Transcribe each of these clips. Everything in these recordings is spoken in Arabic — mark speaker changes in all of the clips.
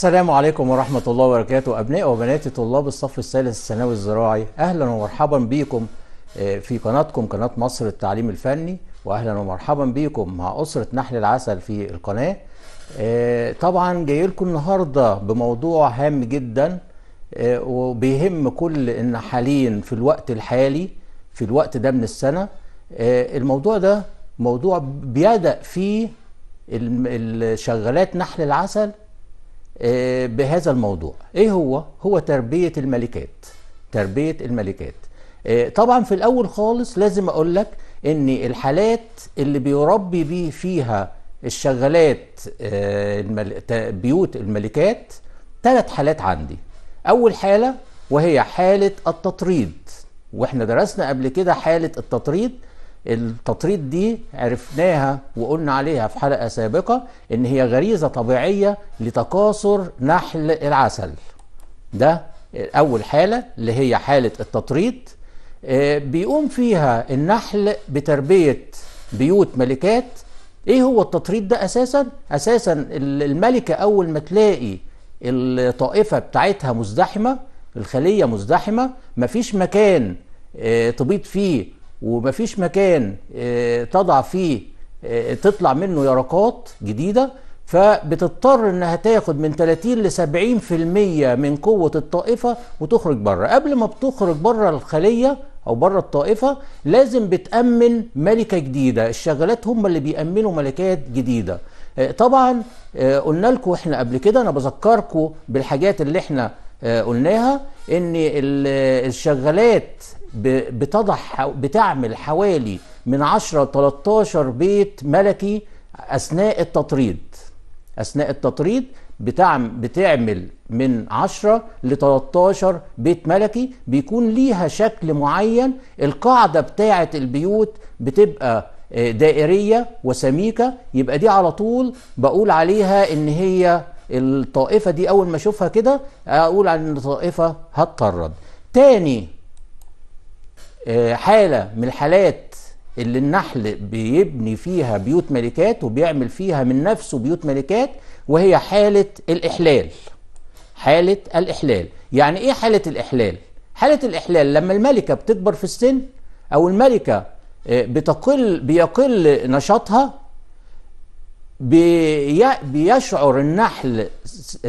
Speaker 1: السلام عليكم ورحمة الله وبركاته أبناء وبناتي طلاب الصف الثالث الثانوي الزراعي أهلا ومرحبا بكم آه، في قناتكم قناة مصر التعليم الفني وأهلا ومرحبا بكم مع أسرة نحل العسل في القناة آه، طبعا جاي لكم النهاردة بموضوع هام جدا آه، وبيهم كل النحالين في الوقت الحالي في الوقت ده من السنة الموضوع ده موضوع بيدأ فيه الشغالات نحل العسل آه، بهذا الموضوع ايه هو هو تربيه الملكات تربيه الملكات آه، طبعا في الاول خالص لازم اقول لك ان الحالات اللي بيربي بيه فيها الشغالات آه، بيوت الملكات ثلاث حالات عندي اول حاله وهي حاله التطريد واحنا درسنا قبل كده حاله التطريد التطريد دي عرفناها وقلنا عليها في حلقة سابقة إن هي غريزة طبيعية لتكاثر نحل العسل ده أول حالة اللي هي حالة التطريد آه، بيقوم فيها النحل بتربية بيوت ملكات ايه هو التطريد ده اساسا اساسا الملكه اول ما تلاقي الطائفه بتاعتها مزدحمه الخليه مزدحمه مفيش مكان آه، تبيض فيه ومفيش مكان آه، تضع فيه آه، تطلع منه يرقات جديدة فبتضطر انها تاخد من 30 ل 70% من قوه الطائفه وتخرج بره قبل ما بتخرج بره الخليه او بره الطائفه لازم بتامن ملكه جديده الشغالات هم اللي بيامنوا ملكات جديده آه، طبعا قلنا لكم احنا قبل كده انا بذكركم بالحاجات اللي احنا قلناها ان الشغالات بتضع بتعمل حوالي من 10 ل 13 بيت ملكي اثناء التطريد اثناء التطريد بتعم بتعمل من 10 ل 13 بيت ملكي بيكون ليها شكل معين القاعده بتاعه البيوت بتبقى آه، دائريه وسميكه يبقى دي على طول بقول عليها ان هي الطائفه دي اول ما اشوفها كده اقول عن الطائفه هتطرد تاني آه، حاله من الحالات اللي النحل بيبني فيها بيوت ملكات وبيعمل فيها من نفسه بيوت ملكات وهي حاله الاحلال حاله الاحلال يعني ايه حاله الاحلال حاله الاحلال لما الملكه بتكبر في السن او الملكه آه، بتقل بيقل نشاطها بيشعر النحل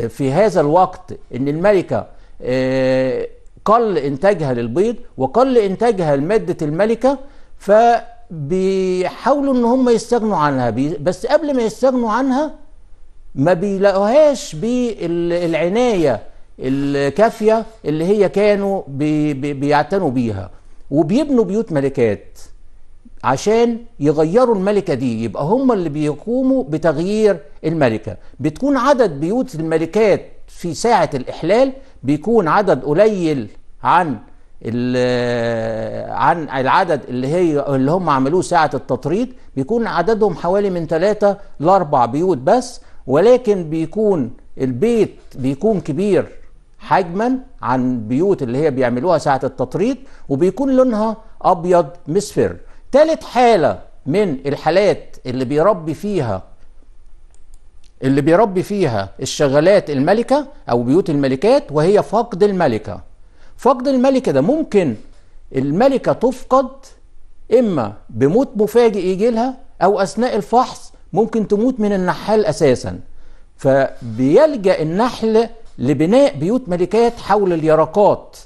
Speaker 1: في هذا الوقت ان الملكه آه، قل إنتاجها للبيض وقل إنتاجها لمادة الملكة فبيحاولوا إن هم يستغنوا عنها بس قبل ما يستغنوا عنها ما بيلاقوهاش بالعناية الكافية اللي هي كانوا بي بيعتنوا بيها وبيبنوا بيوت ملكات عشان يغيروا الملكة دي يبقى هم اللي بيقوموا بتغيير الملكة بتكون عدد بيوت الملكات في ساعة الإحلال بيكون عدد قليل عن عن العدد اللي هي اللي هم عملوه ساعة التطريد بيكون عددهم حوالي من ثلاثة لأربع بيوت بس ولكن بيكون البيت بيكون كبير حجما عن بيوت اللي هي بيعملوها ساعة التطريد وبيكون لونها أبيض مصفر تالت حالة من الحالات اللي بيربي فيها اللي بيربي فيها الشغلات الملكة أو بيوت الملكات وهي فقد الملكة فقد الملكة ده ممكن الملكة تفقد إما بموت مفاجئ يجي لها أو أثناء الفحص ممكن تموت من النحال أساسا فبيلجأ النحل لبناء بيوت ملكات حول اليرقات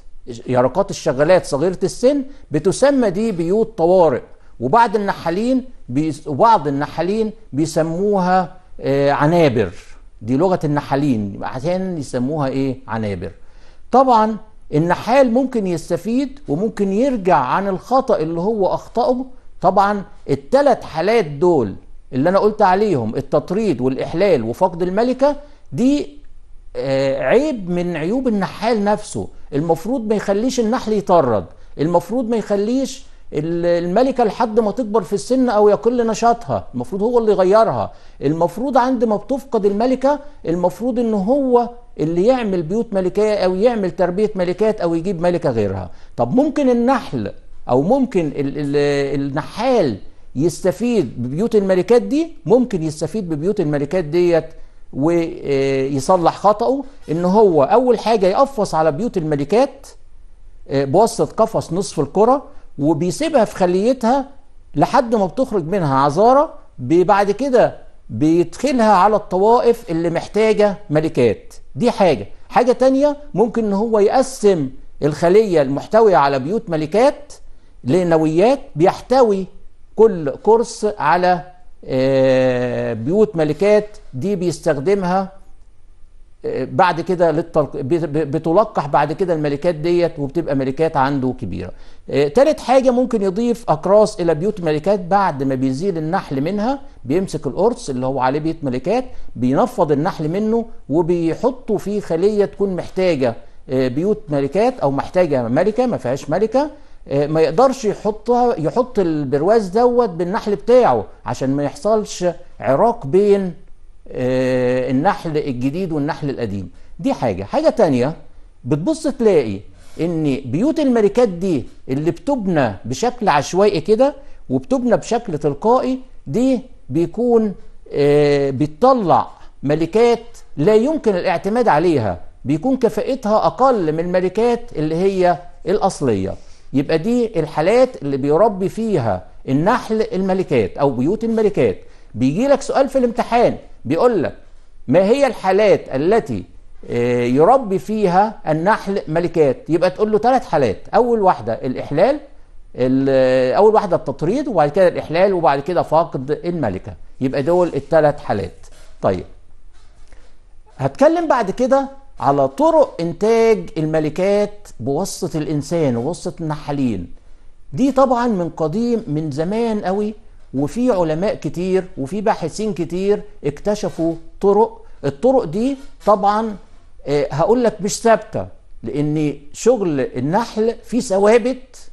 Speaker 1: يرقات الشغالات صغيرة السن بتسمى دي بيوت طوارئ وبعض النحالين بيس... وبعض النحالين بيسموها آه، عنابر دي لغه النحالين عشان يسموها ايه عنابر طبعا النحال ممكن يستفيد وممكن يرجع عن الخطا اللي هو اخطاه طبعا التلات حالات دول اللي انا قلت عليهم التطريد والاحلال وفقد الملكه دي آه، عيب من عيوب النحال نفسه المفروض ما يخليش النحل يطرد المفروض ما يخليش الملكه لحد ما تكبر في السن او يقل نشاطها المفروض هو اللي يغيرها المفروض عند ما بتفقد الملكه المفروض ان هو اللي يعمل بيوت ملكيه او يعمل تربيه ملكات او يجيب ملكه غيرها طب ممكن النحل او ممكن ال ال النحال يستفيد ببيوت الملكات دي ممكن يستفيد ببيوت الملكات ديت ويصلح خطأه ان هو اول حاجه يقفص على بيوت الملكات آه، بواسطه قفص نصف الكره وبيسيبها في خليتها لحد ما بتخرج منها عذارة بعد كده بيدخلها على الطوائف اللي محتاجة ملكات دي حاجة حاجة تانية ممكن ان هو يقسم الخلية المحتوية على بيوت ملكات لنويات بيحتوي كل قرص على آه، بيوت ملكات دي بيستخدمها بعد كده للتلق... بتلقح بعد كده الملكات ديت وبتبقى ملكات عنده كبيره. ثالث آه، حاجه ممكن يضيف اقراص الى بيوت ملكات بعد ما بيزيل النحل منها بيمسك القرص اللي هو عليه بيت ملكات بينفض النحل منه وبيحطه في خليه تكون محتاجه آه، بيوت ملكات او محتاجه ملكه ما فيهاش ملكه آه، ما يقدرش يحطها يحط البرواز دوت بالنحل بتاعه عشان ما يحصلش عراق بين آه، النحل الجديد والنحل القديم دي حاجه حاجه تانية بتبص تلاقي ان بيوت الملكات دي اللي بتبنى بشكل عشوائي كده وبتبنى بشكل تلقائي دي بيكون آه، بتطلع ملكات لا يمكن الاعتماد عليها بيكون كفاءتها اقل من الملكات اللي هي الاصليه يبقى دي الحالات اللي بيربي فيها النحل الملكات او بيوت الملكات بيجي لك سؤال في الامتحان بيقول لك ما هي الحالات التي آه، يربي فيها النحل ملكات يبقى تقول له ثلاث حالات اول واحده الاحلال آه، اول واحده التطريد وبعد كده الاحلال وبعد كده فقد الملكه يبقى دول الثلاث حالات طيب هتكلم بعد كده على طرق انتاج الملكات بواسطه الانسان وواسطه النحالين دي طبعا من قديم من زمان قوي وفي علماء كتير وفي باحثين كتير اكتشفوا طرق الطرق دي طبعا آه، هقول لك مش ثابته لان شغل النحل في ثوابت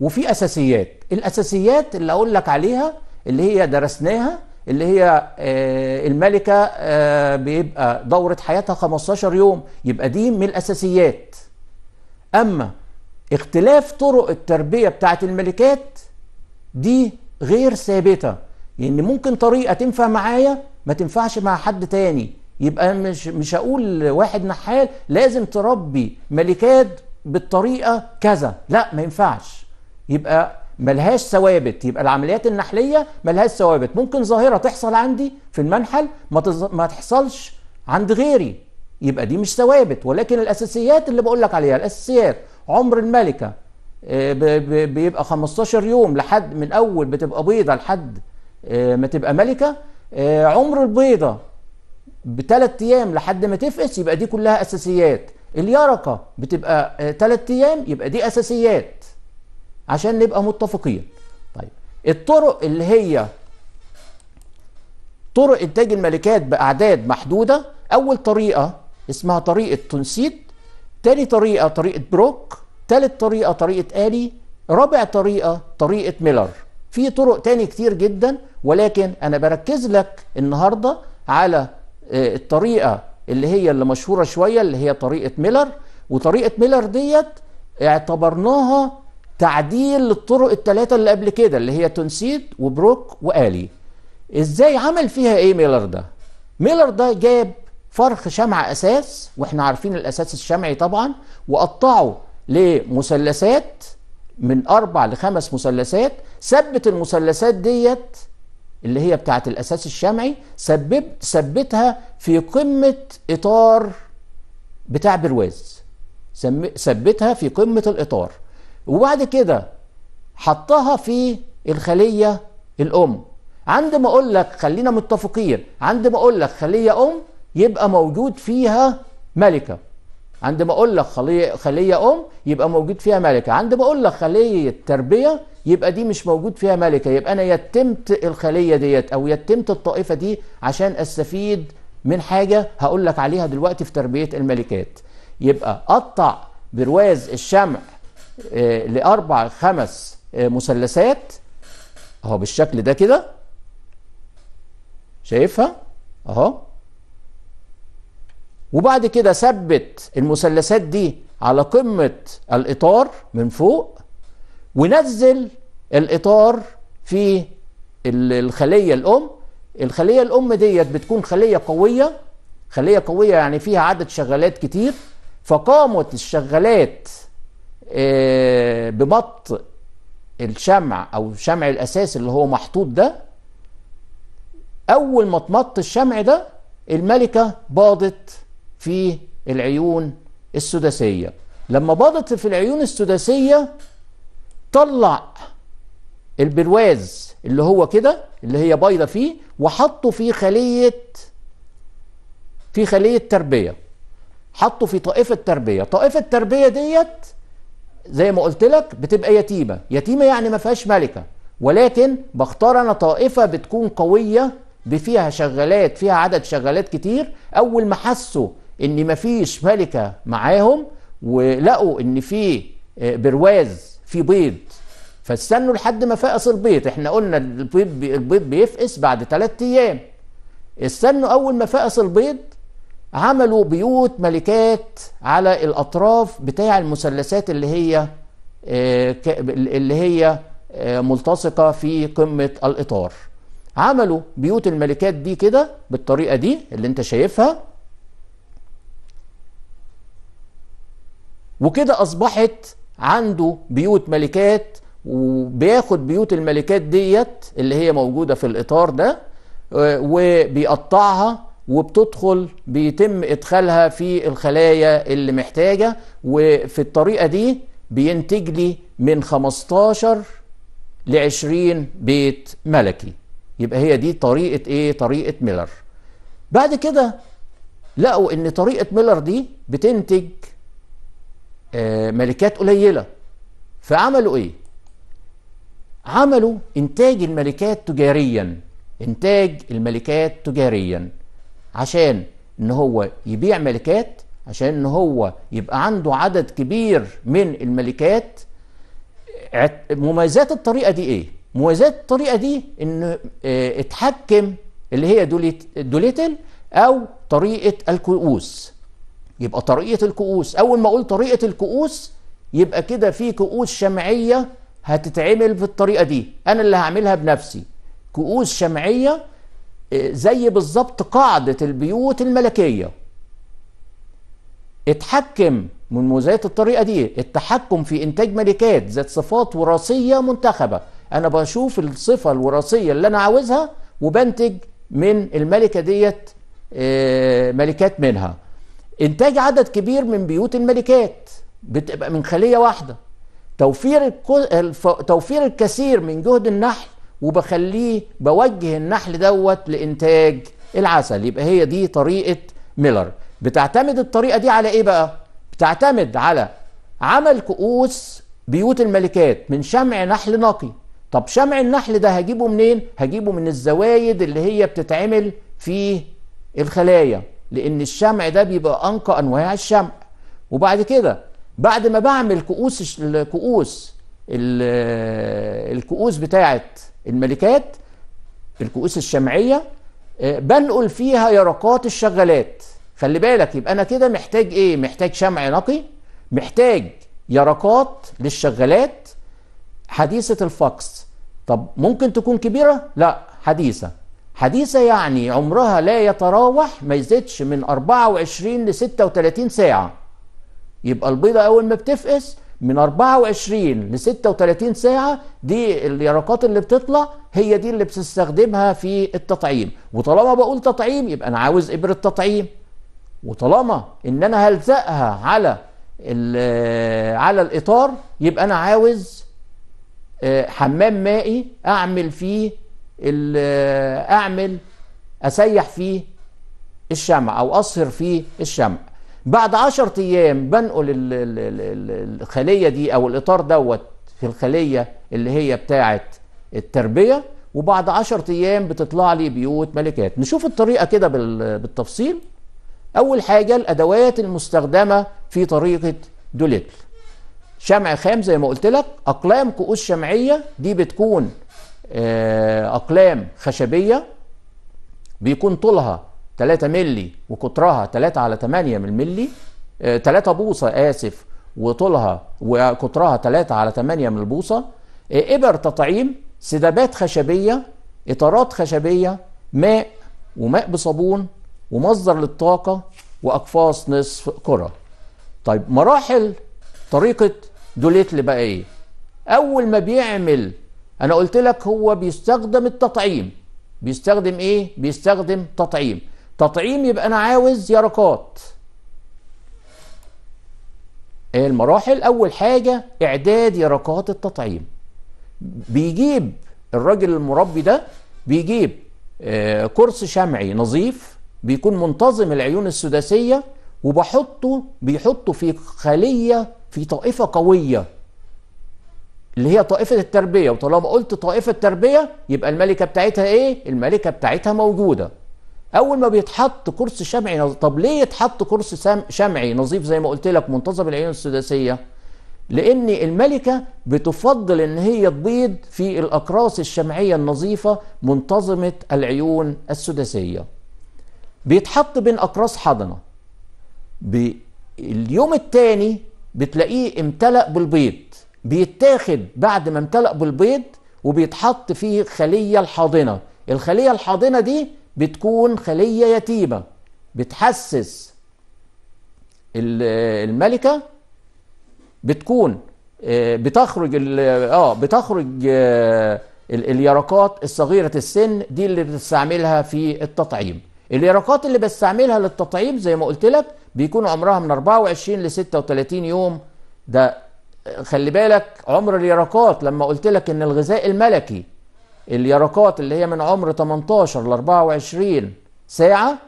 Speaker 1: وفي اساسيات الاساسيات اللي اقول لك عليها اللي هي درسناها اللي هي آه، الملكه آه، بيبقى دوره حياتها 15 يوم يبقى دي من الاساسيات اما اختلاف طرق التربيه بتاعه الملكات دي غير ثابته يعني ممكن طريقه تنفع معايا ما تنفعش مع حد تاني يبقى مش مش هقول واحد نحال لازم تربي ملكات بالطريقه كذا لا ما ينفعش يبقى ملهاش ثوابت يبقى العمليات النحليه ملهاش ثوابت ممكن ظاهره تحصل عندي في المنحل ما, تز... ما تحصلش عند غيري يبقى دي مش ثوابت ولكن الاساسيات اللي بقول لك عليها الاساسيات عمر الملكه آه، بيبقى 15 يوم لحد من اول بتبقى بيضه لحد آه، ما تبقى ملكه آه، عمر البيضه بثلاث ايام لحد ما تفقس يبقى دي كلها اساسيات اليرقه بتبقى ثلاث ايام يبقى دي اساسيات عشان نبقى متفقين طيب الطرق اللي هي طرق انتاج الملكات باعداد محدوده اول طريقه اسمها طريقه تنسيت تاني طريقه طريقه بروك تالت طريقة طريقة آلي رابع طريقة طريقة ميلر في طرق تاني كتير جدا ولكن أنا بركز لك النهاردة على آه، الطريقة اللي هي اللي مشهورة شوية اللي هي طريقة ميلر وطريقة ميلر ديت اعتبرناها تعديل للطرق الثلاثة اللي قبل كده اللي هي تونسيد وبروك وآلي ازاي عمل فيها ايه ميلر ده ميلر ده جاب فرخ شمع اساس واحنا عارفين الاساس الشمعي طبعا وقطعه لمثلثات من اربع لخمس مثلثات ثبت المثلثات ديت اللي هي بتاعه الاساس الشمعي سبب ثبتها في قمه اطار بتاع برواز ثبتها في قمه الاطار وبعد كده حطها في الخليه الام عند ما اقول لك خلينا متفقين عند ما اقول لك خليه ام يبقى موجود فيها ملكه عندما اقول لك خليه خليه ام يبقى موجود فيها ملكه عندما اقول لك خليه تربيه يبقى دي مش موجود فيها ملكه يبقى انا يتمت الخليه ديت او يتمت الطائفه دي عشان استفيد من حاجه هقول لك عليها دلوقتي في تربيه الملكات يبقى قطع برواز الشمع آه، لاربع خمس آه، مثلثات اهو بالشكل ده كده شايفها اهو وبعد كده ثبت المثلثات دي على قمة الإطار من فوق ونزل الإطار في الخلية الأم الخلية الأم ديت بتكون خلية قوية خلية قوية يعني فيها عدد شغالات كتير فقامت الشغالات آه، ببطء الشمع أو شمع الأساس اللي هو محطوط ده أول ما تمط الشمع ده الملكة باضت في العيون السداسية لما باضت في العيون السداسية طلع البرواز اللي هو كده اللي هي بيضة فيه وحطه في خلية في خلية تربية حطه في طائفة تربية طائفة التربية ديت زي ما قلت لك بتبقى يتيمة يتيمة يعني ما فيهاش ملكة ولكن بختار انا طائفة بتكون قوية بفيها شغالات فيها عدد شغالات كتير اول ما حسوا ان مفيش ملكه معاهم ولقوا ان في آه، برواز في بيض فاستنوا لحد ما فقس البيض احنا قلنا البيض البيض بيفقس بعد ثلاثة ايام استنوا اول ما فقس البيض عملوا بيوت ملكات على الاطراف بتاع المثلثات اللي هي آه، اللي هي آه، ملتصقه في قمه الاطار عملوا بيوت الملكات دي كده بالطريقه دي اللي انت شايفها وكده اصبحت عنده بيوت ملكات وبياخد بيوت الملكات ديت اللي هي موجوده في الاطار ده آه، وبيقطعها وبتدخل بيتم ادخالها في الخلايا اللي محتاجه وفي الطريقه دي بينتج لي من 15 ل 20 بيت ملكي يبقى هي دي طريقه ايه طريقه ميلر بعد كده لقوا ان طريقه ميلر دي بتنتج آه، ملكات قليله فعملوا ايه عملوا انتاج الملكات تجاريا انتاج الملكات تجاريا عشان ان هو يبيع ملكات عشان ان هو يبقى عنده عدد كبير من الملكات مميزات الطريقه دي ايه مميزات الطريقه دي ان آه، اتحكم اللي هي دوليتل او طريقه الكؤوس يبقى طريقه الكؤوس اول ما اقول طريقه الكؤوس يبقى كده في كؤوس شمعيه هتتعمل بالطريقه دي انا اللي هعملها بنفسي كؤوس شمعيه آه، زي بالظبط قاعده البيوت الملكيه اتحكم من مزايات الطريقه دي التحكم في انتاج ملكات ذات صفات وراثيه منتخبه انا بشوف الصفه الوراثيه اللي انا عاوزها وبنتج من الملكه ديت آه، ملكات منها إنتاج عدد كبير من بيوت الملكات بتبقى من خلية واحدة توفير الكو... الف... توفير الكثير من جهد النحل وبخليه بوجه النحل دوت لإنتاج العسل يبقى هي دي طريقة ميلر بتعتمد الطريقة دي على إيه بقى؟ بتعتمد على عمل كؤوس بيوت الملكات من شمع نحل نقي طب شمع النحل ده هجيبه منين؟ هجيبه من الزوايد اللي هي بتتعمل في الخلايا لان الشمع ده بيبقى انقى انواع الشمع وبعد كده بعد ما بعمل كؤوس الكؤوس الكؤوس بتاعه الملكات الكؤوس الشمعيه آه، بنقل فيها يرقات الشغالات خلي بالك يبقى انا كده محتاج ايه محتاج شمع نقي محتاج يرقات للشغالات حديثه الفقس طب ممكن تكون كبيره لا حديثه حديثة يعني عمرها لا يتراوح ما يزيدش من 24 ل 36 ساعة يبقى البيضة أول ما بتفقس من 24 ل 36 ساعة دي اليرقات اللي بتطلع هي دي اللي بتستخدمها في التطعيم وطالما بقول تطعيم يبقى أنا عاوز إبرة تطعيم وطالما إن أنا هلزقها على على الإطار يبقى أنا عاوز آه، حمام مائي أعمل فيه اعمل اسيح فيه الشمع او اصهر فيه الشمع بعد عشرة ايام بنقل الخليه دي او الاطار دوت في الخليه اللي هي بتاعه التربيه وبعد عشرة ايام بتطلع لي بيوت ملكات نشوف الطريقه كده بالتفصيل اول حاجه الادوات المستخدمه في طريقه دوليتل شمع خام زي ما قلت لك اقلام كؤوس شمعيه دي بتكون آه، أقلام خشبية بيكون طولها 3 مللي وقطرها 3 على 8 من 3 آه، بوصة آسف وطولها وقطرها 3 على 8 من البوصة آه، إبر تطعيم سدابات خشبية إطارات خشبية ماء وماء بصابون ومصدر للطاقة وأقفاص نصف كرة طيب مراحل طريقة دوليتل بقى إيه أول ما بيعمل انا قلت لك هو بيستخدم التطعيم بيستخدم ايه بيستخدم تطعيم تطعيم يبقى انا عاوز يرقات المراحل اول حاجه اعداد يرقات التطعيم بيجيب الراجل المربي ده بيجيب آه، كرس شمعي نظيف بيكون منتظم العيون السداسيه وبحطه بيحطه في خليه في طائفه قويه اللي هي طائفة التربية وطالما قلت طائفة تربية يبقى الملكة بتاعتها ايه؟ الملكة بتاعتها موجودة اول ما بيتحط كرسي شمعي طب ليه يتحط كرسي شمعي نظيف زي ما قلت لك منتظم العيون السداسية؟ لان الملكة بتفضل ان هي تبيض في الاقراص الشمعية النظيفة منتظمة العيون السداسية بيتحط بين اقراص حضنة اليوم الثاني بتلاقيه امتلأ بالبيض بيتاخد بعد ما امتلأ بالبيض وبيتحط فيه خلية الحاضنة الخلية الحاضنة دي بتكون خلية يتيمة بتحسس الملكة بتكون آه، آه، بتخرج اه بتخرج اليرقات الصغيرة السن دي اللي بتستعملها في التطعيم اليرقات اللي بستعملها للتطعيم زي ما قلت لك بيكون عمرها من 24 ل 36 يوم ده خلي بالك عمر اليرقات لما قلت لك ان الغذاء الملكي اليرقات اللي هي من عمر 18 ل 24 ساعة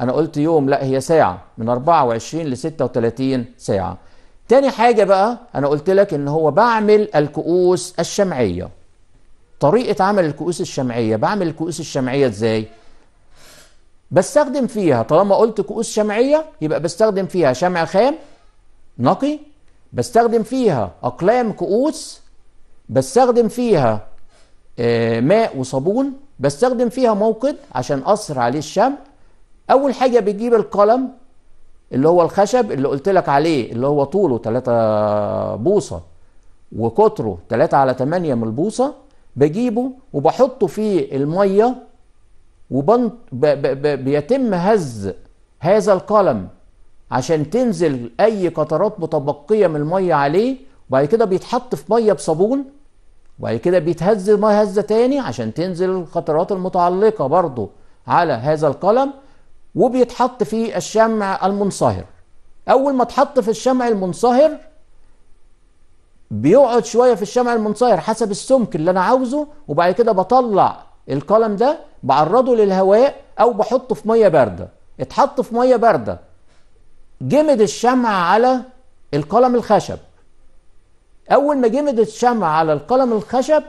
Speaker 1: انا قلت يوم لا هي ساعة من 24 ل 36 ساعة تاني حاجة بقى انا قلت لك ان هو بعمل الكؤوس الشمعية طريقة عمل الكؤوس الشمعية بعمل الكؤوس الشمعية ازاي بستخدم فيها طالما قلت كؤوس شمعية يبقى بستخدم فيها شمع خام نقي بستخدم فيها أقلام كؤوس بستخدم فيها آه، ماء وصابون بستخدم فيها موقد عشان أثر عليه الشمع أول حاجة بتجيب القلم اللي هو الخشب اللي قلت لك عليه اللي هو طوله 3 بوصة وقطره 3 على 8 من البوصة بجيبه وبحطه في المية وبيتم هز هذا القلم عشان تنزل اي قطرات متبقيه من الميه عليه وبعد كده بيتحط في ميه بصابون وبعد كده بيتهز الميه هزه تاني عشان تنزل القطرات المتعلقه برضه على هذا القلم وبيتحط في الشمع المنصهر اول ما اتحط في الشمع المنصهر بيقعد شويه في الشمع المنصهر حسب السمك اللي انا عاوزه وبعد كده بطلع القلم ده بعرضه للهواء او بحطه في ميه بارده اتحط في ميه بارده جمد الشمع على القلم الخشب اول ما جمد الشمع على القلم الخشب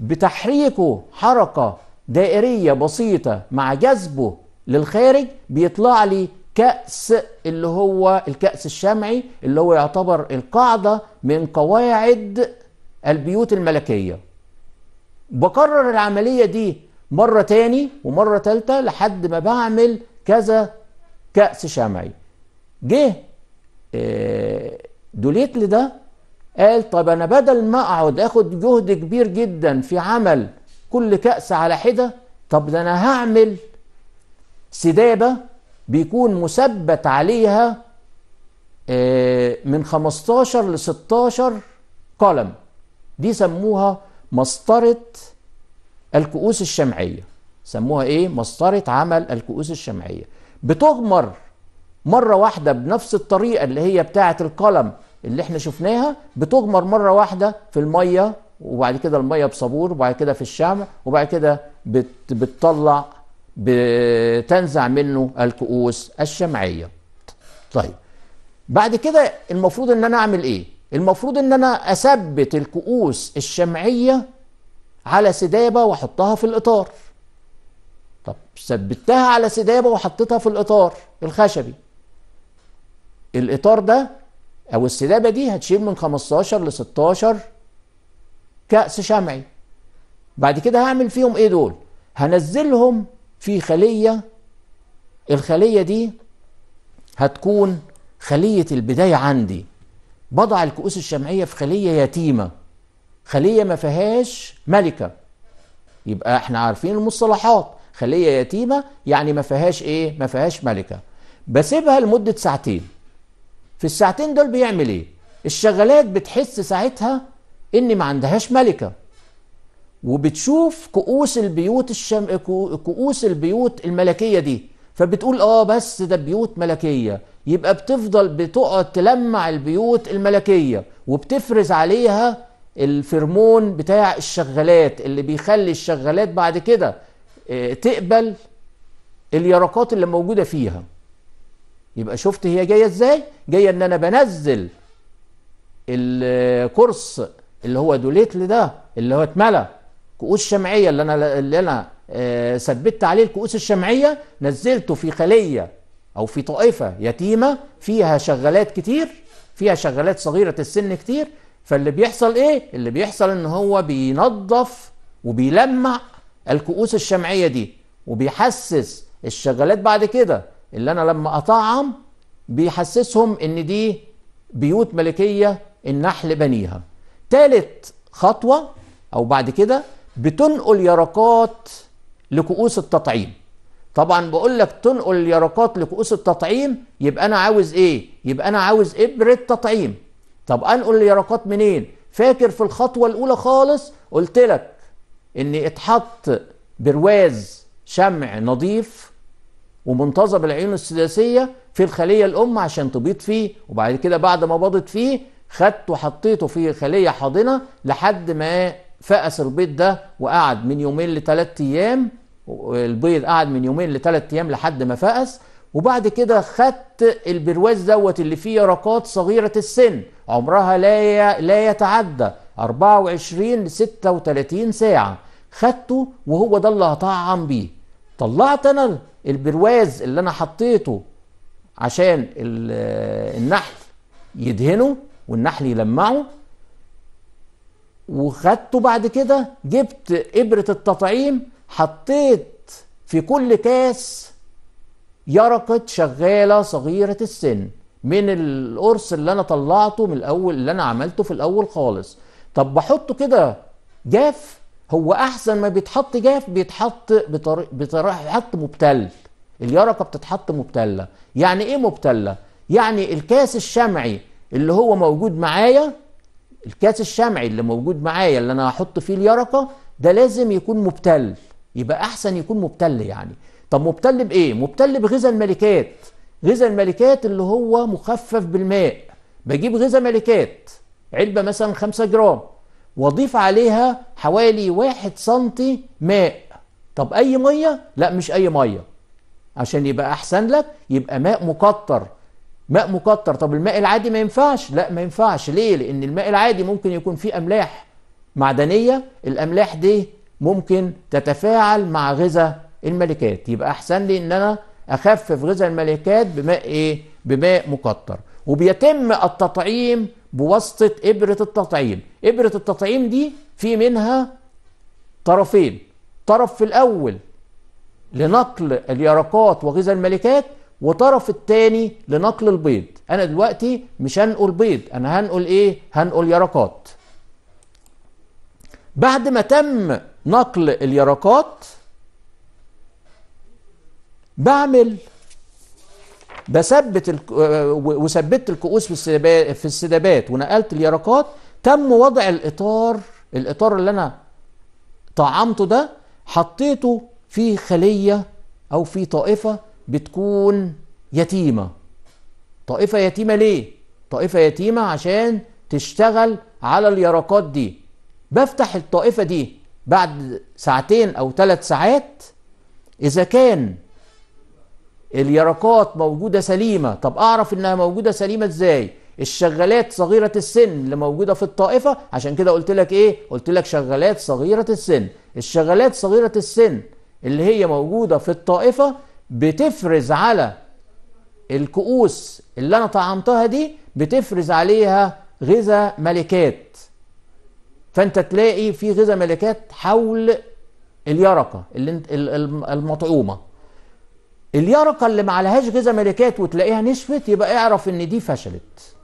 Speaker 1: بتحريكه حركه دائريه بسيطه مع جذبه للخارج بيطلع لي كأس اللي هو الكأس الشمعي اللي هو يعتبر القاعدة من قواعد البيوت الملكية بكرر العملية دي مرة تاني ومرة تالتة لحد ما بعمل كذا كأس شمعي جه آه، دوليتل ده قال طب انا بدل ما اقعد اخد جهد كبير جدا في عمل كل كأس على حده طب ده انا هعمل سدابه بيكون مثبت عليها آه، من 15 ل 16 قلم دي سموها مسطره الكؤوس الشمعيه سموها ايه مسطره عمل الكؤوس الشمعيه بتغمر مرة واحدة بنفس الطريقة اللي هي بتاعة القلم اللي احنا شفناها بتغمر مرة واحدة في المية وبعد كده المية بصابور وبعد كده في الشمع وبعد كده بت بتطلع بتنزع منه الكؤوس الشمعية طيب بعد كده المفروض ان انا اعمل ايه المفروض ان انا اثبت الكؤوس الشمعية على سدابة واحطها في الاطار طب ثبتها على سدابة وحطيتها في الاطار الخشبي الاطار ده او السلابه دي هتشيل من 15 ل 16 كأس شمعي بعد كده هعمل فيهم ايه دول هنزلهم في خليه الخليه دي هتكون خليه البدايه عندي بضع الكؤوس الشمعيه في خليه يتيمه خليه ما فيهاش ملكه يبقى احنا عارفين المصطلحات خليه يتيمه يعني ما فيهاش ايه ما فيهاش ملكه بسيبها لمده ساعتين في الساعتين دول بيعمل ايه الشغالات بتحس ساعتها ان ما عندهاش ملكه وبتشوف كؤوس البيوت الشم... كؤوس البيوت الملكيه دي فبتقول اه بس ده بيوت ملكيه يبقى بتفضل بتقعد تلمع البيوت الملكيه وبتفرز عليها الفرمون بتاع الشغالات اللي بيخلي الشغالات بعد كده آه، تقبل اليرقات اللي موجوده فيها يبقى شفت هي جايه ازاي جايه ان انا بنزل الكورس اللي هو دوليتل ده اللي هو اتملى كؤوس شمعيه اللي انا اللي انا آه، ثبت عليه الكؤوس الشمعيه نزلته في خليه او في طائفه يتيمه فيها شغالات كتير فيها شغالات صغيره السن كتير فاللي بيحصل ايه اللي بيحصل ان هو بينظف وبيلمع الكؤوس الشمعيه دي وبيحسس الشغالات بعد كده اللي انا لما اطعم بيحسسهم ان دي بيوت ملكيه النحل بنيها ثالث خطوه او بعد كده بتنقل يرقات لكؤوس التطعيم طبعا بقول لك تنقل اليرقات لكؤوس التطعيم يبقى انا عاوز ايه يبقى انا عاوز ابره تطعيم طب انقل اليرقات منين فاكر في الخطوه الاولى خالص قلت لك ان اتحط برواز شمع نظيف ومنتظم العيون السداسيه في الخليه الام عشان تبيض فيه وبعد كده بعد ما باضت فيه خدته وحطيته في خليه حاضنه لحد ما فقس البيض ده وقعد من يومين لثلاث ايام البيض قعد من يومين لثلاث ايام لحد ما فقس وبعد كده خدت البرواز دوت اللي فيه يرقات صغيره السن عمرها لا لا يتعدى 24 ل 36 ساعه خدته وهو ده اللي هطعم بيه طلعت انا البرواز اللي انا حطيته عشان النحل يدهنه والنحل يلمعه وخدته بعد كده جبت ابرة التطعيم حطيت في كل كاس يرقة شغالة صغيرة السن من القرص اللي انا طلعته من الاول اللي انا عملته في الاول خالص طب بحطه كده جاف هو احسن ما بيتحط جاف بيتحط بطريقه بيتحط مبتل اليرقه بتتحط مبتله يعني ايه مبتله يعني الكاس الشمعي اللي هو موجود معايا الكاس الشمعي اللي موجود معايا اللي انا هحط فيه اليرقه ده لازم يكون مبتل يبقى احسن يكون مبتل يعني طب مبتل بايه مبتل بغذاء الملكات غذاء الملكات اللي هو مخفف بالماء بجيب غذاء ملكات علبه مثلا 5 جرام واضيف عليها حوالي واحد سنتي ماء طب اي ميه لا مش اي ميه عشان يبقى احسن لك يبقى ماء مكتر ماء مكتر طب الماء العادي ما ينفعش لا ما ينفعش ليه لان الماء العادي ممكن يكون فيه املاح معدنيه الاملاح دي ممكن تتفاعل مع غذاء الملكات يبقى احسن لي ان انا اخفف غذاء الملكات بماء ايه بماء مكتر وبيتم التطعيم بواسطة إبرة التطعيم إبرة التطعيم دي في منها طرفين طرف في الأول لنقل اليرقات وغذاء الملكات وطرف الثاني لنقل البيض أنا دلوقتي مش هنقل بيض أنا هنقل إيه؟ هنقل يرقات بعد ما تم نقل اليرقات بعمل بثبت آه، وثبت الكؤوس في السدابات في السدابات ونقلت اليرقات تم وضع الاطار الاطار اللي انا طعمته ده حطيته في خليه او في طائفه بتكون يتيمه طائفه يتيمه ليه طائفه يتيمه عشان تشتغل على اليرقات دي بفتح الطائفه دي بعد ساعتين او ثلاث ساعات اذا كان اليرقات موجودة سليمة طب أعرف إنها موجودة سليمة إزاي الشغالات صغيرة السن اللي موجودة في الطائفة عشان كده قلت لك إيه قلت لك شغالات صغيرة السن الشغالات صغيرة السن اللي هي موجودة في الطائفة بتفرز على الكؤوس اللي أنا طعمتها دي بتفرز عليها غذاء ملكات فانت تلاقي في غذاء ملكات حول اليرقه المطعومه اليرقة اللي ما عليهاش غذاء ملكات وتلاقيها نشفت يبقى اعرف ان دي فشلت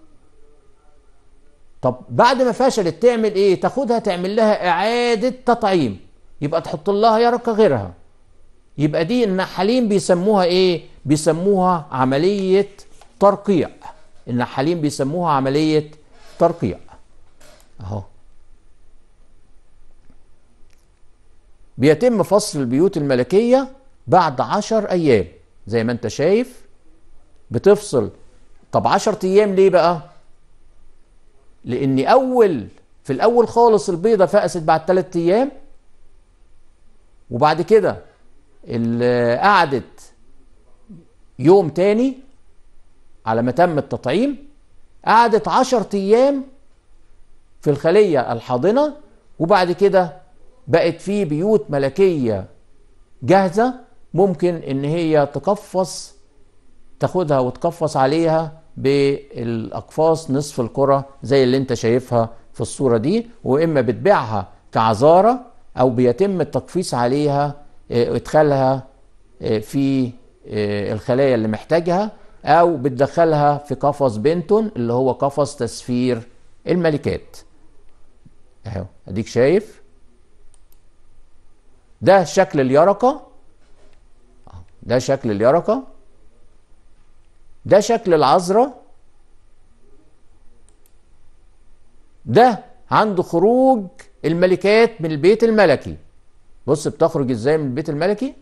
Speaker 1: طب بعد ما فشلت تعمل ايه تاخدها تعمل لها اعادة تطعيم يبقى تحط لها يرقة غيرها يبقى دي النحالين بيسموها ايه بيسموها عملية ترقيع النحالين بيسموها عملية ترقيع اهو بيتم فصل البيوت الملكية بعد عشر أيام زي ما انت شايف بتفصل طب 10 ايام ليه بقى لان اول في الاول خالص البيضه فقست بعد ثلاثة ايام وبعد كده قعدت يوم تاني على ما تم التطعيم قعدت 10 ايام في الخليه الحاضنه وبعد كده بقت في بيوت ملكيه جاهزه ممكن ان هي تقفص تاخدها وتقفص عليها بالاقفاص نصف الكره زي اللي انت شايفها في الصوره دي واما بتبيعها كعذاره او بيتم التقفيص عليها آه، ادخالها آه، في آه، الخلايا اللي محتاجها او بتدخلها في قفص بنتون اللي هو قفص تسفير الملكات اهو اديك شايف ده شكل اليرقه ده شكل اليرقة ده شكل العذراء ده عند خروج الملكات من البيت الملكي بص بتخرج ازاي من البيت الملكي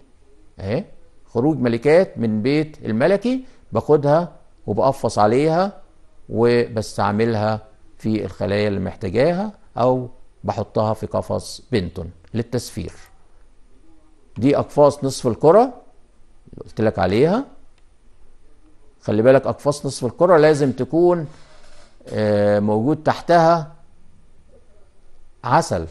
Speaker 1: اهي خروج ملكات من بيت الملكي باخدها وبقفص عليها وبستعملها في الخلايا اللي محتاجاها او بحطها في قفص بنتون للتسفير دي اقفاص نصف الكره اللي قلت لك عليها خلي بالك اقفاص نصف الكره لازم تكون آه، موجود تحتها عسل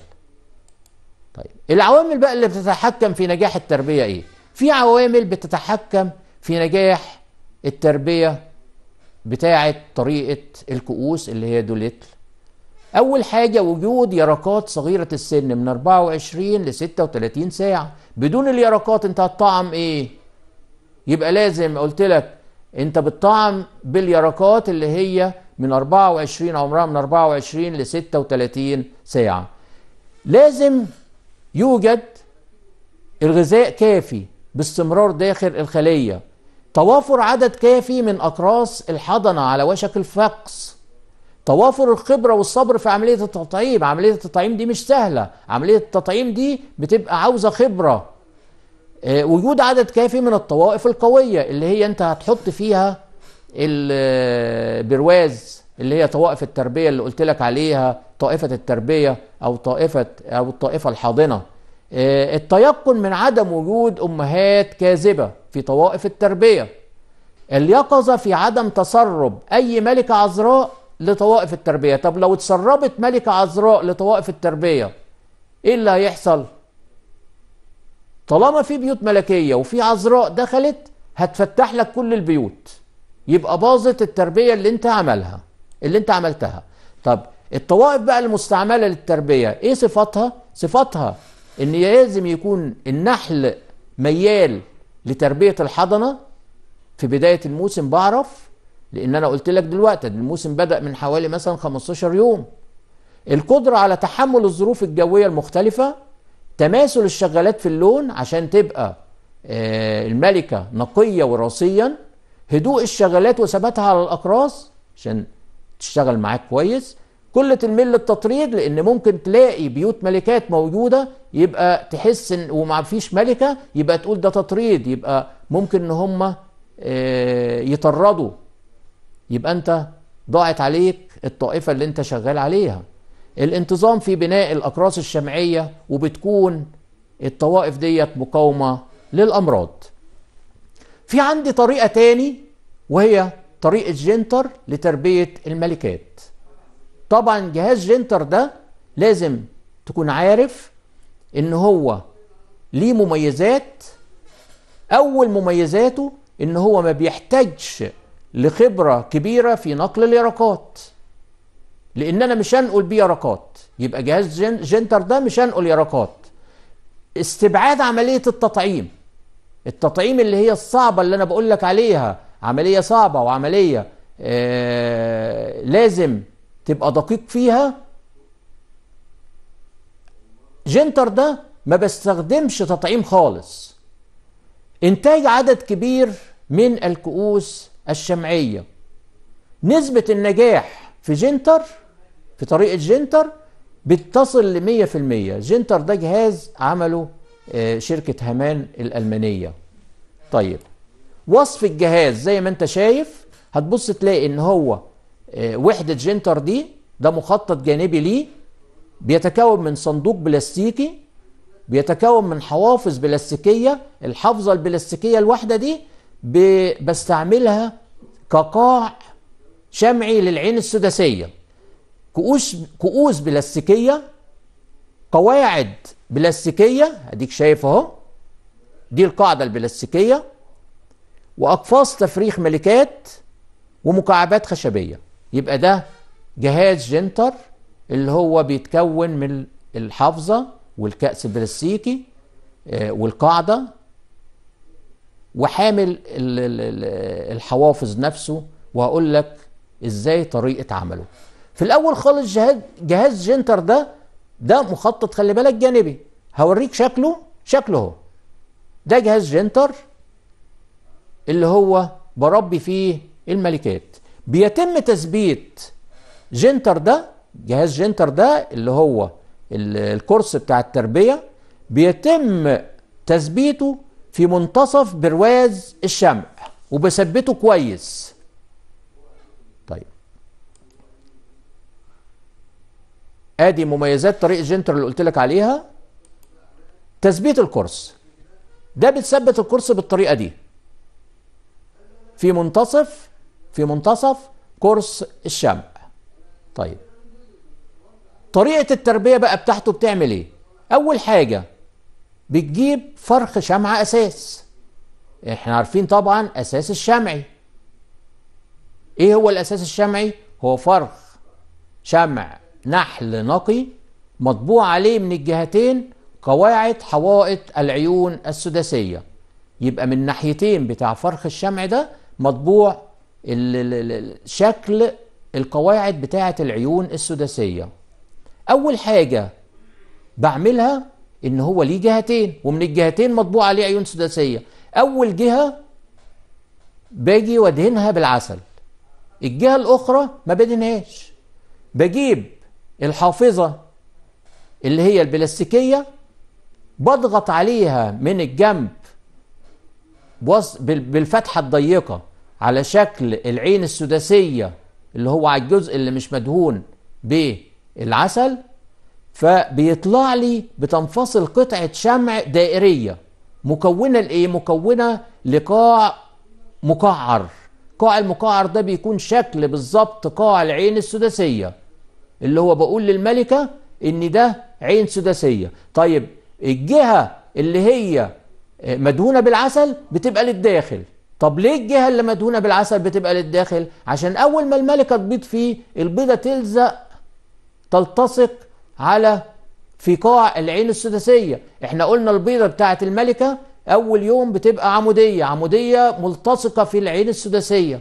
Speaker 1: طيب العوامل بقى اللي بتتحكم في نجاح التربيه ايه في عوامل بتتحكم في نجاح التربيه بتاعه طريقه الكؤوس اللي هي دوليتل أول حاجة وجود يرقات صغيرة السن من 24 ل 36 ساعة بدون اليرقات أنت هتطعم إيه؟ يبقى لازم قلت لك انت بتطعم باليرقات اللي هي من 24 عمرها من 24 ل 36 ساعه لازم يوجد الغذاء كافي باستمرار داخل الخليه توافر عدد كافي من اقراص الحضنه على وشك الفقس توافر الخبره والصبر في عمليه التطعيم عمليه التطعيم دي مش سهله عمليه التطعيم دي بتبقى عاوزه خبره آه، وجود عدد كافي من الطوائف القوية اللي هي أنت هتحط فيها البرواز آه، اللي هي طوائف التربية اللي قلت لك عليها طائفة التربية أو طائفة أو الطائفة الحاضنة آه، التيقن من عدم وجود أمهات كاذبة في طوائف التربية اليقظة في عدم تسرب أي ملكة عذراء لطوائف التربية طب لو تسربت ملكة عذراء لطوائف التربية إيه اللي هيحصل؟ طالما في بيوت ملكيه وفي عذراء دخلت هتفتح لك كل البيوت يبقى باظت التربيه اللي انت عملها اللي انت عملتها طب الطوائف بقى المستعمله للتربيه ايه صفاتها صفاتها ان لازم يكون النحل ميال لتربيه الحضنه في بدايه الموسم بعرف لان انا قلت لك دلوقتي الموسم بدا من حوالي مثلا 15 يوم القدره على تحمل الظروف الجويه المختلفه تماثل الشغالات في اللون عشان تبقى آه، الملكة نقية وراثيا هدوء الشغالات وثباتها على الأقراص عشان تشتغل معاك كويس قلة الميل للتطريد لأن ممكن تلاقي بيوت ملكات موجودة يبقى تحس إن وما فيش ملكة يبقى تقول ده تطريد يبقى ممكن إن هم آه، يطردوا يبقى أنت ضاعت عليك الطائفة اللي أنت شغال عليها الانتظام في بناء الأقراص الشمعية وبتكون الطوائف ديت مقاومة للأمراض في عندي طريقة تاني وهي طريقة جينتر لتربية الملكات طبعا جهاز جينتر ده لازم تكون عارف ان هو ليه مميزات اول مميزاته ان هو ما بيحتاجش لخبرة كبيرة في نقل اليرقات لان انا مش هنقل بيه يرقات يبقى جهاز جن جنتر ده مش هنقل يرقات استبعاد عمليه التطعيم التطعيم اللي هي الصعبه اللي انا بقول لك عليها عمليه صعبه وعمليه آه لازم تبقى دقيق فيها جنتر ده ما بستخدمش تطعيم خالص انتاج عدد كبير من الكؤوس الشمعيه نسبه النجاح في جنتر في طريقة جينتر بتصل ل 100% جينتر ده جهاز عمله آه، شركة هامان الألمانية طيب وصف الجهاز زي ما انت شايف هتبص تلاقي ان هو آه، وحدة جينتر دي ده مخطط جانبي ليه بيتكون من صندوق بلاستيكي بيتكون من حوافظ بلاستيكية الحافظة البلاستيكية الواحدة دي بستعملها كقاع شمعي للعين السداسية كؤوس كؤوس بلاستيكيه قواعد بلاستيكيه اديك شايف اهو دي القاعده البلاستيكيه واقفاص تفريخ ملكات ومكعبات خشبيه يبقى ده جهاز جنتر اللي هو بيتكون من الحافظه والكأس البلاستيكي آه، والقاعده وحامل الحوافظ نفسه وهقول لك ازاي طريقه عمله في الاول خالص جهاز جهاز جنتر ده ده مخطط خلي بالك جانبي هوريك شكله شكله هو ده جهاز جنتر اللي هو بربي فيه الملكات بيتم تثبيت جنتر ده جهاز جنتر ده اللي هو الكورس بتاع التربيه بيتم تثبيته في منتصف برواز الشمع وبثبته كويس ادي مميزات طريق جنتر اللي قلت لك عليها تثبيت الكورس ده بتثبت الكورس بالطريقه دي في منتصف في منتصف كورس الشمع طيب طريقه التربيه بقى بتاعته بتعمل ايه اول حاجه بتجيب فرخ شمعة اساس احنا عارفين طبعا اساس الشمعي ايه هو الاساس الشمعي هو فرخ شمع نحل نقي مطبوع عليه من الجهتين قواعد حوائط العيون السداسية يبقى من ناحيتين بتاع فرخ الشمع ده مطبوع شكل القواعد بتاعة العيون السداسية أول حاجة بعملها إن هو ليه جهتين ومن الجهتين مطبوع عليه عيون سداسية أول جهة باجي وادهنها بالعسل الجهة الأخرى ما بدهنهاش بجيب الحافظة اللي هي البلاستيكية بضغط عليها من الجنب بالفتحة الضيقة على شكل العين السداسية اللي هو على الجزء اللي مش مدهون بالعسل فبيطلع لي بتنفصل قطعة شمع دائرية مكونة لإيه؟ مكونة لقاع مقعر قاع المقعر ده بيكون شكل بالظبط قاع العين السداسية اللي هو بقول للملكة ان ده عين سداسية طيب الجهة اللي هي مدهونة بالعسل بتبقى للداخل طب ليه الجهة اللي مدهونة بالعسل بتبقى للداخل عشان اول ما الملكة تبيض فيه البيضة تلزق تلتصق على في قاع العين السداسية احنا قلنا البيضة بتاعت الملكة اول يوم بتبقى عمودية عمودية ملتصقة في العين السداسية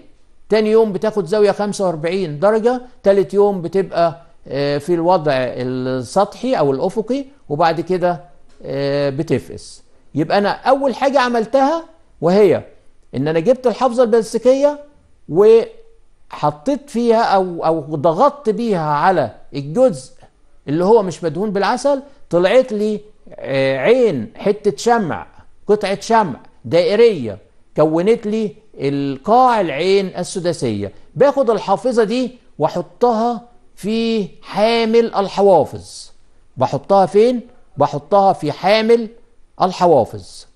Speaker 1: تاني يوم بتاخد زاوية 45 درجة تالت يوم بتبقى آه، في الوضع السطحي او الافقي وبعد كده آه، بتفقس يبقى انا اول حاجه عملتها وهي ان انا جبت الحافظه البلاستيكيه وحطيت فيها او او ضغطت بيها على الجزء اللي هو مش مدهون بالعسل طلعت لي آه، عين حته شمع قطعه شمع دائريه كونت لي القاع العين السداسيه باخد الحافظه دي واحطها في حامل الحوافظ بحطها فين بحطها في حامل الحوافظ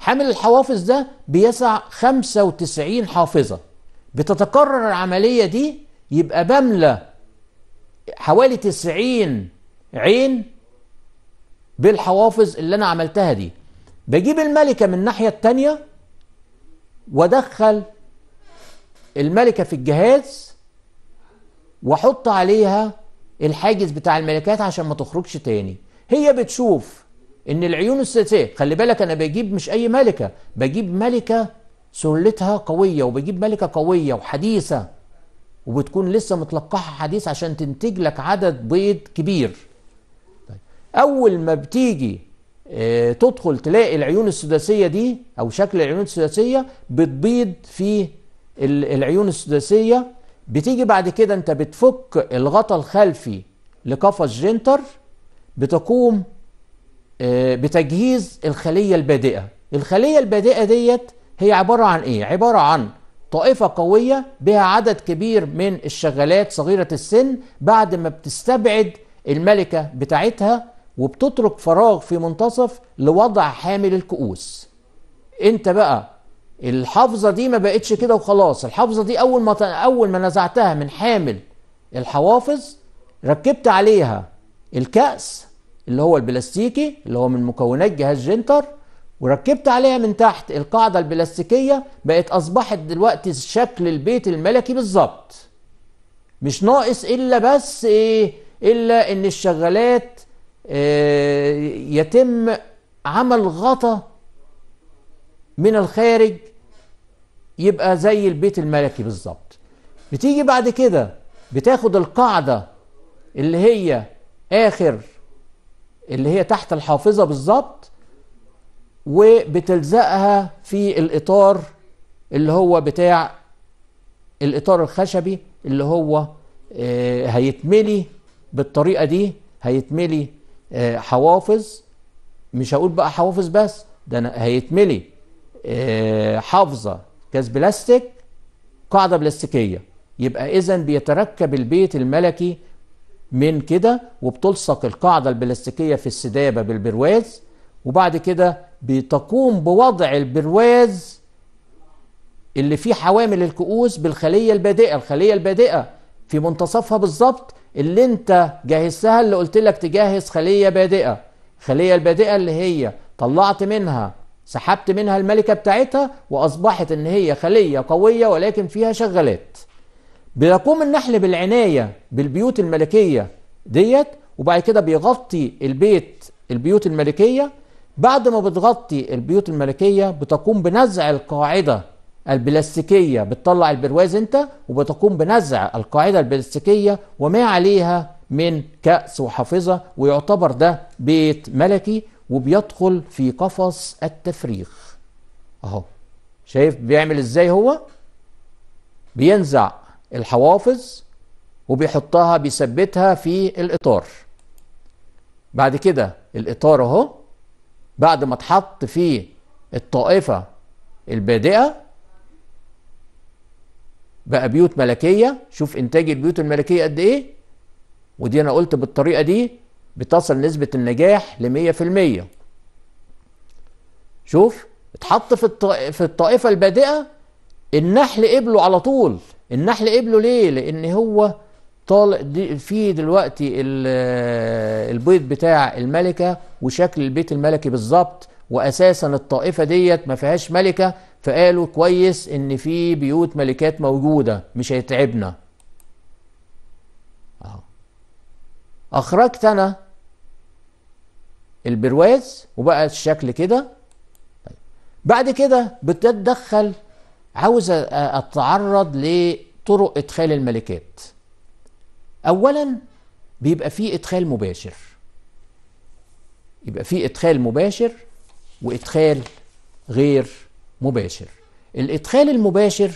Speaker 1: حامل الحوافظ ده بيسع 95 حافظة بتتكرر العملية دي يبقى بملى حوالي 90 عين بالحوافظ اللي أنا عملتها دي بجيب الملكة من الناحية التانية وادخل الملكة في الجهاز واحط عليها الحاجز بتاع الملكات عشان ما تخرجش تاني هي بتشوف ان العيون الثلاثيه خلي بالك انا بجيب مش اي ملكه بجيب ملكه سلتها قويه وبجيب ملكه قويه وحديثه وبتكون لسه متلقحه حديث عشان تنتج لك عدد بيض كبير طيب. اول ما بتيجي آه، تدخل تلاقي العيون السداسيه دي او شكل العيون السداسيه بتبيض في العيون السداسيه بتيجي بعد كده انت بتفك الغطاء الخلفي لقفص جينتر بتقوم آه، بتجهيز الخلية البادئة الخلية البادئة ديت هي عبارة عن ايه؟ عبارة عن طائفة قوية بها عدد كبير من الشغالات صغيرة السن بعد ما بتستبعد الملكة بتاعتها وبتترك فراغ في منتصف لوضع حامل الكؤوس انت بقى الحافظه دي ما بقتش كده وخلاص الحافظه دي اول ما اول ما نزعتها من حامل الحوافظ ركبت عليها الكأس اللي هو البلاستيكي اللي هو من مكونات جهاز جنتر وركبت عليها من تحت القاعدة البلاستيكية بقت أصبحت دلوقتي شكل البيت الملكي بالظبط مش ناقص إلا بس إيه إلا إن الشغالات آه، يتم عمل غطا من الخارج يبقى زي البيت الملكي بالظبط بتيجي بعد كده بتاخد القاعدة اللي هي آخر اللي هي تحت الحافظة بالظبط وبتلزقها في الإطار اللي هو بتاع الإطار الخشبي اللي هو آه، هيتملي بالطريقة دي هيتملي آه، حوافظ مش هقول بقى حوافظ بس ده هيتملي آه، حافظه كاس بلاستيك قاعده بلاستيكيه يبقى اذا بيتركب البيت الملكي من كده وبتلصق القاعده البلاستيكيه في السدابه بالبرواز وبعد كده بتقوم بوضع البرواز اللي فيه حوامل الكؤوس بالخليه البادئه الخليه البادئه في منتصفها بالظبط اللي انت جهزتها اللي قلت لك تجهز خليه بادئه الخليه البادئه اللي هي طلعت منها سحبت منها الملكة بتاعتها وأصبحت إن هي خلية قوية ولكن فيها شغالات بيقوم النحل بالعناية بالبيوت الملكية ديت وبعد كده بيغطي البيت البيوت الملكية بعد ما بتغطي البيوت الملكية بتقوم بنزع القاعدة البلاستيكية بتطلع البرواز انت وبتقوم بنزع القاعدة البلاستيكية وما عليها من كأس وحافظة ويعتبر ده بيت ملكي وبيدخل في قفص التفريخ اهو شايف بيعمل ازاي هو بينزع الحوافظ وبيحطها بيثبتها في الاطار بعد كده الاطار اهو بعد ما اتحط في الطائفه البادئه بقى بيوت ملكيه شوف انتاج البيوت الملكيه قد ايه ودي انا قلت بالطريقه دي بتصل نسبة النجاح ل 100% شوف اتحط في في الطائفة البادئة النحل قبله على طول النحل قبله ليه لان هو طال دي في دلوقتي البيض بتاع الملكة وشكل البيت الملكي بالظبط واساسا الطائفة ديت ما فيهاش ملكة فقالوا كويس ان في بيوت ملكات موجودة مش هيتعبنا اخرجت انا البرواز وبقى الشكل كده طيب. بعد كده بتتدخل عاوز اتعرض لطرق ادخال الملكات اولا بيبقى في ادخال مباشر يبقى في ادخال مباشر وادخال غير مباشر الادخال المباشر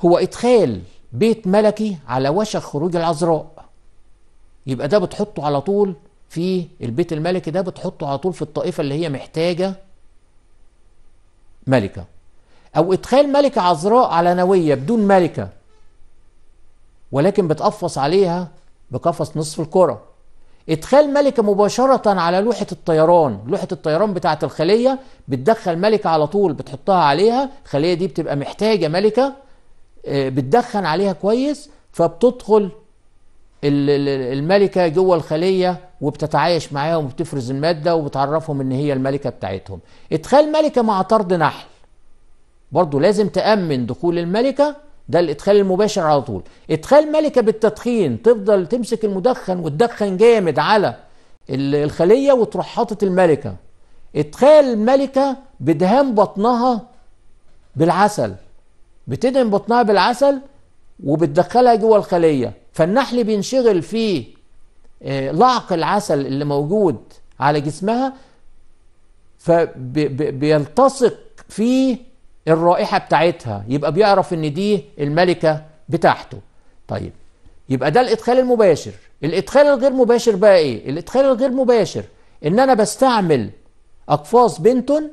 Speaker 1: هو ادخال بيت ملكي على وشك خروج العذراء يبقى ده بتحطه على طول في البيت الملكي ده بتحطه على طول في الطائفه اللي هي محتاجه ملكه او ادخال ملكه عذراء نوية بدون ملكه ولكن بتقفص عليها بقفص نصف الكره ادخال ملكه مباشره على لوحه الطيران لوحه الطيران بتاعه الخليه بتدخل ملكه على طول بتحطها عليها الخليه دي بتبقى محتاجه ملكه آه، بتدخن عليها كويس فبتدخل الملكه جوه الخليه وبتتعايش معاهم وبتفرز الماده وبتعرفهم ان هي الملكه بتاعتهم ادخال ملكه مع طرد نحل برضه لازم تامن دخول الملكه ده الادخال المباشر على طول ادخال ملكه بالتدخين تفضل تمسك المدخن وتدخن جامد على الخليه وتروح حاطط الملكه ادخال الملكه بدهان بطنها بالعسل بتدهن بطنها بالعسل وبتدخلها جوه الخليه فالنحل بينشغل في آه، لعق العسل اللي موجود على جسمها فبيلتصق فيه الرائحة بتاعتها يبقى بيعرف ان دي الملكة بتاعته طيب يبقى ده الادخال المباشر الادخال الغير مباشر بقى ايه الادخال الغير مباشر ان انا بستعمل اقفاص بنتون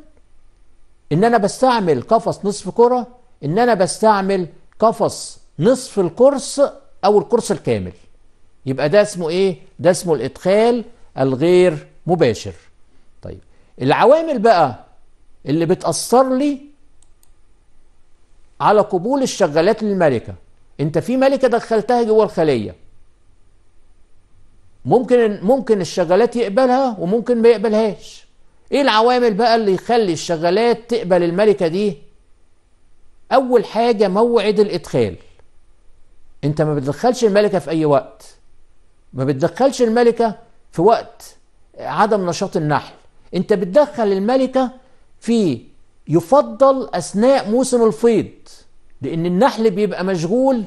Speaker 1: ان انا بستعمل قفص نصف كرة ان انا بستعمل قفص نصف القرص او الكورس الكامل يبقى ده اسمه ايه ده اسمه الادخال الغير مباشر طيب العوامل بقى اللي بتاثر لي على قبول الشغالات للملكه انت في ملكه دخلتها جوه الخليه ممكن ممكن الشغالات يقبلها وممكن ما يقبلهاش ايه العوامل بقى اللي يخلي الشغالات تقبل الملكه دي اول حاجه موعد الادخال انت ما بتدخلش الملكه في اي وقت ما بتدخلش الملكه في وقت عدم نشاط النحل انت بتدخل الملكه في يفضل اثناء موسم الفيض لان النحل بيبقى مشغول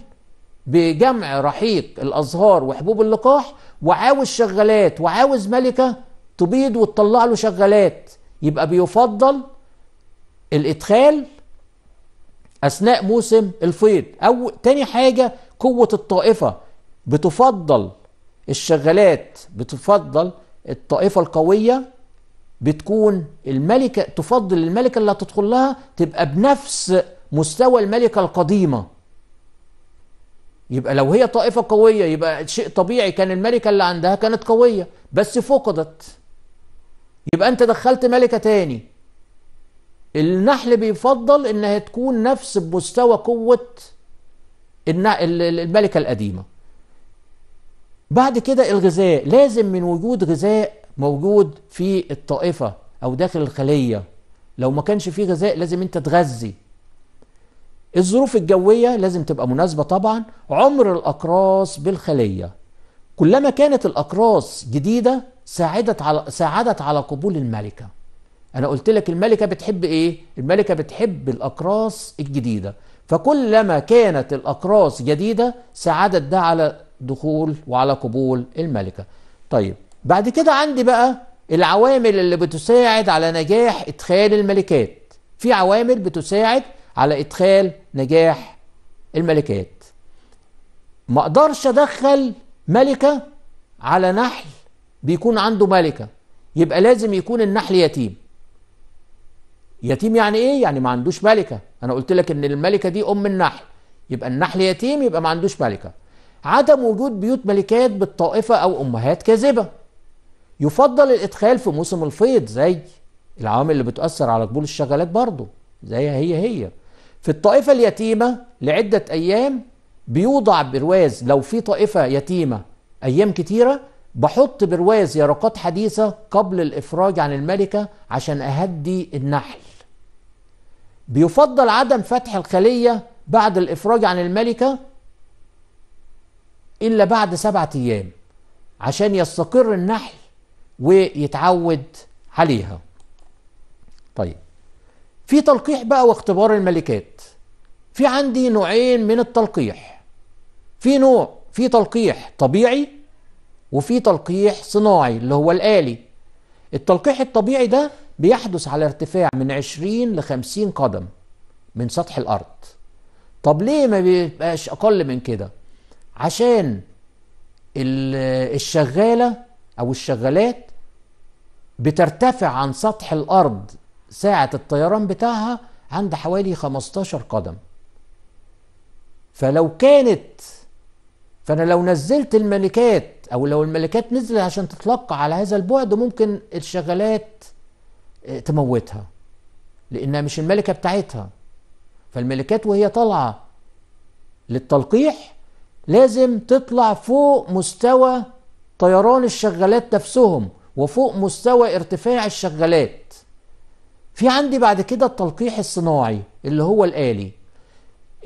Speaker 1: بجمع رحيق الازهار وحبوب اللقاح وعاوز شغالات وعاوز ملكه تبيض وتطلع له شغالات يبقى بيفضل الادخال اثناء موسم الفيض او تاني حاجه قوة الطائفة بتفضل الشغالات بتفضل الطائفة القوية بتكون الملكة تفضل الملكة اللي هتدخل لها تبقى بنفس مستوى الملكة القديمة يبقى لو هي طائفة قوية يبقى شيء طبيعي كان الملكة اللي عندها كانت قوية بس فقدت يبقى انت دخلت ملكة تاني النحل بيفضل انها تكون نفس بمستوى قوة الملكة القديمة بعد كده الغذاء لازم من وجود غذاء موجود في الطائفة أو داخل الخلية لو ما كانش فيه غذاء لازم أنت تغذي الظروف الجوية لازم تبقى مناسبة طبعا عمر الأقراص بالخلية كلما كانت الأقراص جديدة ساعدت على ساعدت على قبول الملكة أنا قلت لك الملكة بتحب إيه؟ الملكة بتحب الأقراص الجديدة فكلما كانت الأقراص جديدة ساعدت ده على دخول وعلى قبول الملكة طيب بعد كده عندي بقى العوامل اللي بتساعد على نجاح إدخال الملكات في عوامل بتساعد على إدخال نجاح الملكات ما اقدرش ادخل ملكه على نحل بيكون عنده ملكه يبقى لازم يكون النحل يتيم يتيم يعني ايه يعني ما عندوش ملكه انا قلت لك ان الملكه دي ام النحل يبقى النحل يتيم يبقى ما عندوش ملكه عدم وجود بيوت ملكات بالطائفه او امهات كاذبه يفضل الادخال في موسم الفيض زي العوامل اللي بتاثر على قبول الشغلات برضه زي هي هي في الطائفه اليتيمه لعده ايام بيوضع برواز لو في طائفه يتيمه ايام كتيره بحط برواز يرقات حديثه قبل الافراج عن الملكه عشان اهدي النحل بيفضل عدم فتح الخلية بعد الإفراج عن الملكة إلا بعد سبعة أيام عشان يستقر النحل ويتعود عليها طيب في تلقيح بقى واختبار الملكات في عندي نوعين من التلقيح في نوع في تلقيح طبيعي وفي تلقيح صناعي اللي هو الآلي التلقيح الطبيعي ده بيحدث على ارتفاع من 20 ل 50 قدم من سطح الارض طب ليه ما بيبقاش اقل من كده عشان الشغاله او الشغالات بترتفع عن سطح الارض ساعه الطيران بتاعها عند حوالي 15 قدم فلو كانت فانا لو نزلت الملكات او لو الملكات نزلت عشان تتلقى على هذا البعد ممكن الشغالات تموتها لانها مش الملكه بتاعتها فالملكات وهي طالعه للتلقيح لازم تطلع فوق مستوى طيران الشغالات نفسهم وفوق مستوى ارتفاع الشغالات في عندي بعد كده التلقيح الصناعي اللي هو الآلي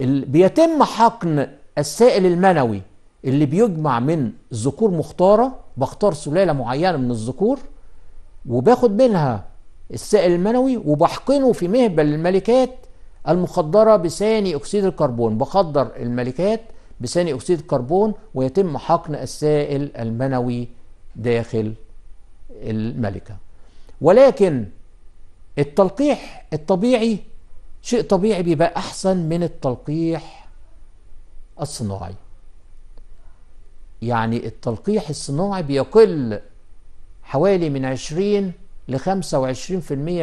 Speaker 1: اللي بيتم حقن السائل المنوي اللي بيجمع من ذكور مختارة بختار سلالة معينة من الذكور وباخد منها السائل المنوي وبحقنه في مهبل الملكات المخدرة بثاني أكسيد الكربون بخدر الملكات بثاني أكسيد الكربون ويتم حقن السائل المنوي داخل الملكة ولكن التلقيح الطبيعي شيء طبيعي بيبقى أحسن من التلقيح الصناعي يعني التلقيح الصناعي بيقل حوالي من 20 ل 25%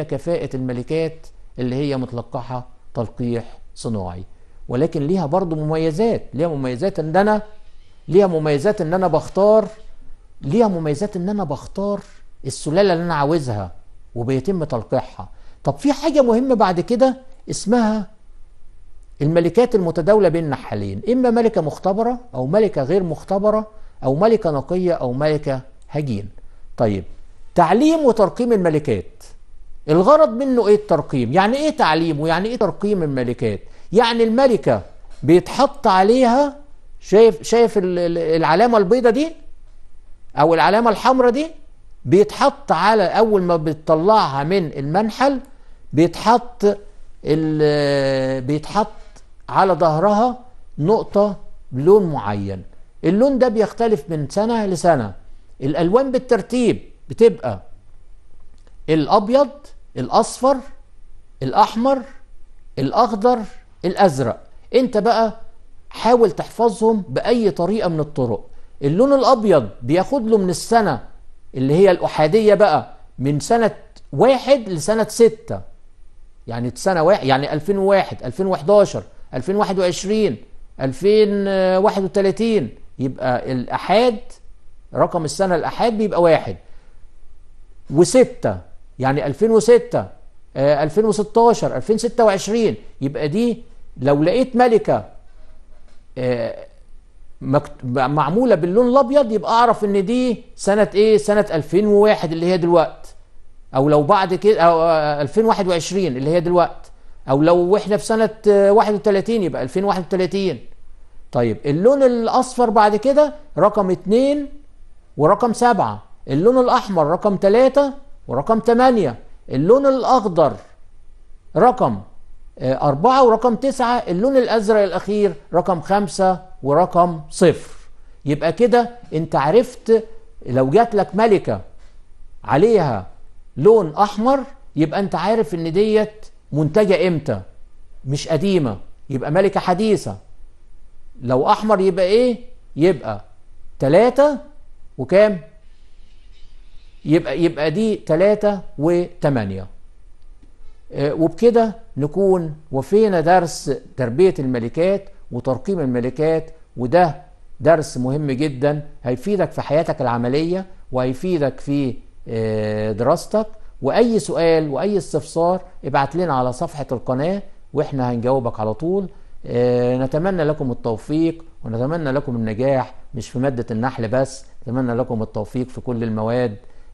Speaker 1: كفاءة الملكات اللي هي متلقحة تلقيح صناعي ولكن ليها برضو مميزات ليها مميزات ان انا ليها مميزات ان انا بختار ليها مميزات ان انا بختار السلالة اللي انا عاوزها وبيتم تلقيحها طب في حاجة مهمة بعد كده اسمها الملكات المتداولة بين النحالين إما ملكة مختبرة أو ملكة غير مختبرة أو ملكة نقية أو ملكة هجين طيب تعليم وترقيم الملكات الغرض منه ايه الترقيم يعني ايه تعليم ويعني ايه ترقيم الملكات يعني الملكة بيتحط عليها شايف شايف العلامة البيضة دي او العلامة الحمراء دي بيتحط على اول ما بتطلعها من المنحل بيتحط بيتحط على ظهرها نقطة بلون معين اللون ده بيختلف من سنة لسنة الالوان بالترتيب بتبقى الابيض الاصفر الاحمر الاخضر الازرق انت بقى حاول تحفظهم باي طريقه من الطرق اللون الابيض بياخد له من السنه اللي هي الاحاديه بقى من سنه واحد لسنه ستة يعني سنه واحد يعني 2001 2011 2021 2031 يبقى الاحاد رقم السنه الاحاد بيبقى واحد و6 يعني 2006 2016 2026 يبقى دي لو لقيت ملكة آه، معمولة باللون الأبيض يبقى أعرف إن دي سنة إيه؟ سنة 2001 اللي هي دلوقت أو لو بعد كده أو 2021 آه، آه، اللي هي دلوقت أو لو إحنا في سنة 31 يبقى 2031 طيب اللون الأصفر بعد كده رقم 2 ورقم 7 اللون الأحمر رقم 3 ورقم 8 اللون الأخضر رقم آه، أربعة ورقم تسعة اللون الأزرق الأخير رقم خمسة ورقم صفر يبقى كده أنت عرفت لو جات لك ملكة عليها لون أحمر يبقى أنت عارف إن ديت منتجة إمتى مش قديمة يبقى ملكة حديثة لو أحمر يبقى إيه؟ يبقى تلاتة وكام؟ يبقى يبقى دي 3 و8 آه، وبكده نكون وفينا درس تربية الملكات وترقيم الملكات وده درس مهم جدا هيفيدك في حياتك العملية وهيفيدك في آه، دراستك وأي سؤال وأي استفسار ابعت لنا على صفحة القناة وإحنا هنجاوبك على طول آه، نتمنى لكم التوفيق ونتمنى لكم النجاح مش في مادة النحل بس نتمنى لكم التوفيق في كل المواد